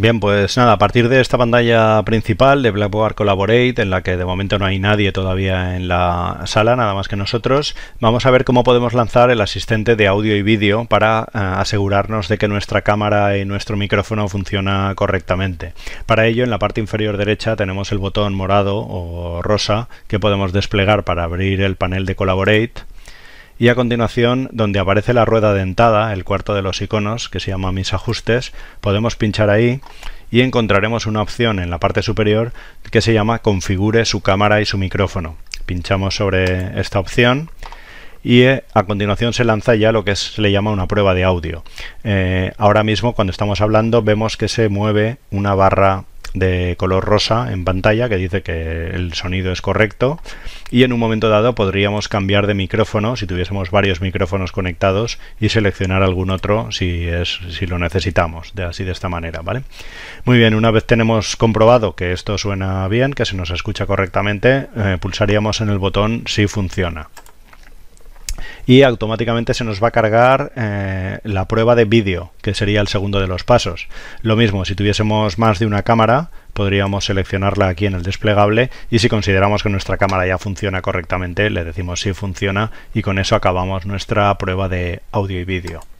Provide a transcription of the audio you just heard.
Bien, pues nada, a partir de esta pantalla principal de Blackboard Collaborate, en la que de momento no hay nadie todavía en la sala, nada más que nosotros, vamos a ver cómo podemos lanzar el asistente de audio y vídeo para eh, asegurarnos de que nuestra cámara y nuestro micrófono funciona correctamente. Para ello, en la parte inferior derecha tenemos el botón morado o rosa que podemos desplegar para abrir el panel de Collaborate y a continuación, donde aparece la rueda dentada, el cuarto de los iconos, que se llama Mis ajustes, podemos pinchar ahí y encontraremos una opción en la parte superior que se llama Configure su cámara y su micrófono. Pinchamos sobre esta opción y eh, a continuación se lanza ya lo que se le llama una prueba de audio. Eh, ahora mismo cuando estamos hablando vemos que se mueve una barra de color rosa en pantalla que dice que el sonido es correcto y en un momento dado podríamos cambiar de micrófono si tuviésemos varios micrófonos conectados y seleccionar algún otro si, es, si lo necesitamos, de, así de esta manera, ¿vale? Muy bien, una vez tenemos comprobado que esto suena bien, que se nos escucha correctamente, eh, pulsaríamos en el botón si funciona y automáticamente se nos va a cargar eh, la prueba de vídeo, que sería el segundo de los pasos. Lo mismo, si tuviésemos más de una cámara, podríamos seleccionarla aquí en el desplegable y si consideramos que nuestra cámara ya funciona correctamente, le decimos si funciona y con eso acabamos nuestra prueba de audio y vídeo.